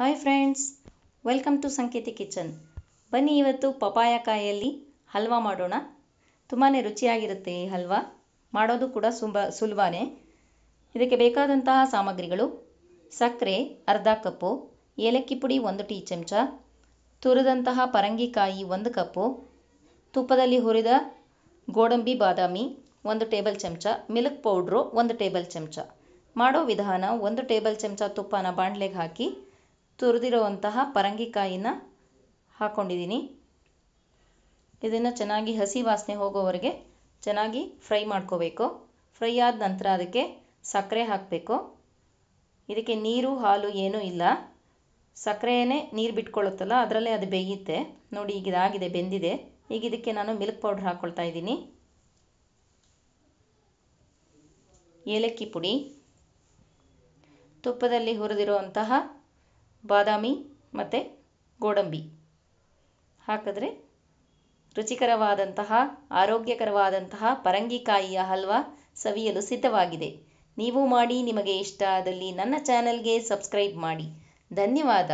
hi friends welcome to Sanketi kitchen ಬನ್ನಿ ಇವತ್ತು ಪಪಾಯಕಾಯಲ್ಲಿ ಹಲ್ವಾ ಮಾಡೋಣ ತುಂಬಾ ರುಚಿಯಾಗಿರುತ್ತೆ ಈ ಹಲ್ವಾ ಮಾಡೋದು ಕೂಡ ಸುಂಬ ಸುಲಭನೇ ಇದಕ್ಕೆ ಬೇಕಾದಂತಹ ಸಾಮಗ್ರಿಗಳು ಸಕ್ಕರೆ ಅರ್ಧ ಕಪ್ಪು ಏಲಕ್ಕಿ ಪುಡಿ ಒಂದು ಟೀ ಚಮಚ ತುರಿದಂತಹ ಪರಂಗಿಕಾಯಿ ಒಂದು ಕಪ್ಪು ತುಪ್ಪದಲ್ಲಿ ಹುರಿದ ಗೋಡಂಬಿ ಬಾದಾಮಿ ಒಂದು ಟೇಬಲ್ ಚಮಚ ಮಿಲ್ಕ್ ಪೌಡ್ರು ಒಂದು ಟೇಬಲ್ ಚಮಚ ಮಾಡೋ ವಿಧಾನ ಒಂದು ಟೇಬಲ್ ಚಮಚ ತುಪ್ಪನ ಬಾಣಲೆಗೆ ಹಾಕಿ ತುರಿದಿರುವಂತಹ ಪರಂಗಿಕಾಯಿನ ಹಾಕ್ಕೊಂಡಿದ್ದೀನಿ ಇದನ್ನು ಚೆನ್ನಾಗಿ ಹಸಿ ವಾಸನೆ ಹೋಗೋವರೆಗೆ ಚೆನ್ನಾಗಿ ಫ್ರೈ ಮಾಡ್ಕೋಬೇಕು ಫ್ರೈ ಆದ ನಂತರ ಅದಕ್ಕೆ ಸಕ್ಕರೆ ಹಾಕಬೇಕು ಇದಕ್ಕೆ ನೀರು ಹಾಲು ಏನೂ ಇಲ್ಲ ಸಕ್ಕರೆಯೇ ನೀರು ಬಿಟ್ಕೊಳ್ಳುತ್ತಲ್ಲ ಅದರಲ್ಲೇ ಅದು ಬೇಯುತ್ತೆ ನೋಡಿ ಈಗ ಇದಾಗಿದೆ ಬೆಂದಿದೆ ಈಗ ಇದಕ್ಕೆ ನಾನು ಮಿಲ್ಕ್ ಪೌಡ್ರ್ ಹಾಕ್ಕೊಳ್ತಾ ಇದ್ದೀನಿ ಏಲಕ್ಕಿ ಪುಡಿ ತುಪ್ಪದಲ್ಲಿ ಹುರಿದಿರುವಂತಹ ಬಾದಾಮಿ ಮತ್ತು ಗೋಡಂಬಿ ಹಾಕಿದ್ರೆ ರುಚಿಕರವಾದಂತಹ ಆರೋಗ್ಯಕರವಾದಂತಹ ಪರಂಗಿಕಾಯಿಯ ಹಲ್ವ ಸವಿಯಲು ಸಿದ್ಧವಾಗಿದೆ ನೀವು ಮಾಡಿ ನಿಮಗೆ ಇಷ್ಟ ಆದಲ್ಲಿ ನನ್ನ ಚಾನಲ್ಗೆ ಸಬ್ಸ್ಕ್ರೈಬ್ ಮಾಡಿ ಧನ್ಯವಾದ